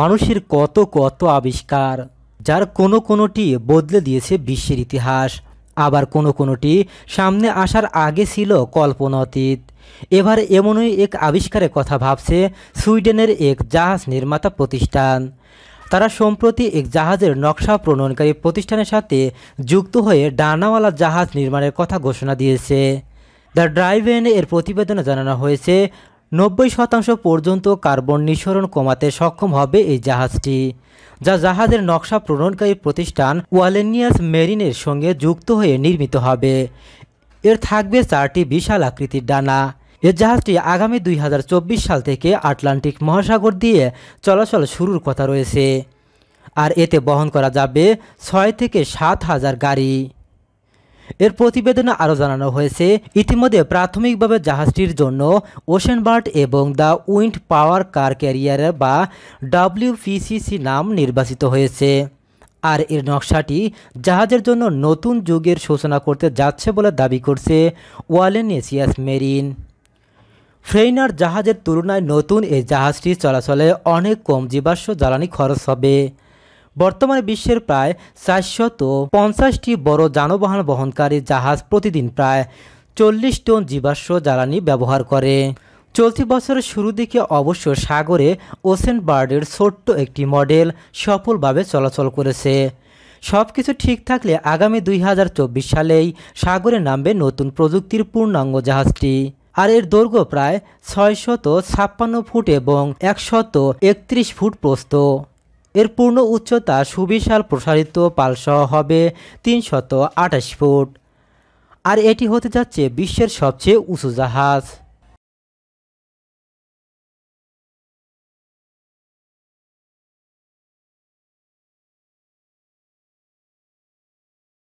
মানুষের কত কত আবিষ্কার যার কোনো কোনোটি বদলে দিয়েছে বিশ্বের ইতিহাস আবার কোনো কোনোটি সামনে আসার আগে ছিল কল্পনাতীত এবার এমনই এক আবিষ্কারের কথা ভাবছে সুইডেনের এক জাহাজ নির্মাতা প্রতিষ্ঠান তারা সম্প্রতি এক জাহাজের নকশা প্রণয়নকারী প্রতিষ্ঠানের সাথে যুক্ত হয়ে ডানাওয়ালা জাহাজ নির্মাণের কথা ঘোষণা দিয়েছে দ্য ড্রাইভেন এর প্রতিবেদনে জানানো হয়েছে নব্বই শতাংশ পর্যন্ত কার্বন নিঃসরণ কমাতে সক্ষম হবে এই জাহাজটি যা জাহাজের নকশা প্রণয়নকারী প্রতিষ্ঠান ওয়ালেনিয়াস মেরিনের সঙ্গে যুক্ত হয়ে নির্মিত হবে এর থাকবে চারটি বিশাল আকৃতির ডানা এ জাহাজটি আগামী দুই সাল থেকে আটলান্টিক মহাসাগর দিয়ে চলাচল শুরুর কথা রয়েছে আর এতে বহন করা যাবে ছয় থেকে সাত হাজার গাড়ি এর প্রতিবেদনে আরও জানানো হয়েছে ইতিমধ্যে প্রাথমিকভাবে জাহাজটির জন্য বার্ট এবং the wind power car carrier বা ডাব্লিউপিসিসি নাম নির্বাচিত হয়েছে আর এর নকশাটি জাহাজের জন্য নতুন যুগের সূচনা করতে যাচ্ছে বলে দাবি করছে ওয়ালেনেসিয়াস মেরিন ফ্রেইনার জাহাজের তুলনায় নতুন এই জাহাজটি চলাচলে অনেক কম জীবাশ্ম জ্বালানি খরচ হবে বর্তমানে বিশ্বের প্রায় চারশত পঞ্চাশটি বড় যানবাহন বহনকারী জাহাজ প্রতিদিন প্রায় চল্লিশ টন জীবাশ্ম জ্বালানি ব্যবহার করে চলতি বছরের শুরু দিকে অবশ্য সাগরে ওসেন বার্ডের ছোট্ট একটি মডেল সফলভাবে চলাচল করেছে সব কিছু ঠিক থাকলে আগামী দুই সালেই সাগরে নামবে নতুন প্রযুক্তির পূর্ণাঙ্গ জাহাজটি আর এর দৈর্ঘ্য প্রায় ছয়শত ছাপ্পান্ন ফুট এবং একশত একত্রিশ ফুট প্রস্ত এর পূর্ণ উচ্চতা সুবিশাল প্রসারিত পালসহ হবে তিনশত আঠাশ ফুট আর এটি হতে যাচ্ছে বিশ্বের সবচেয়ে উঁচু জাহাজ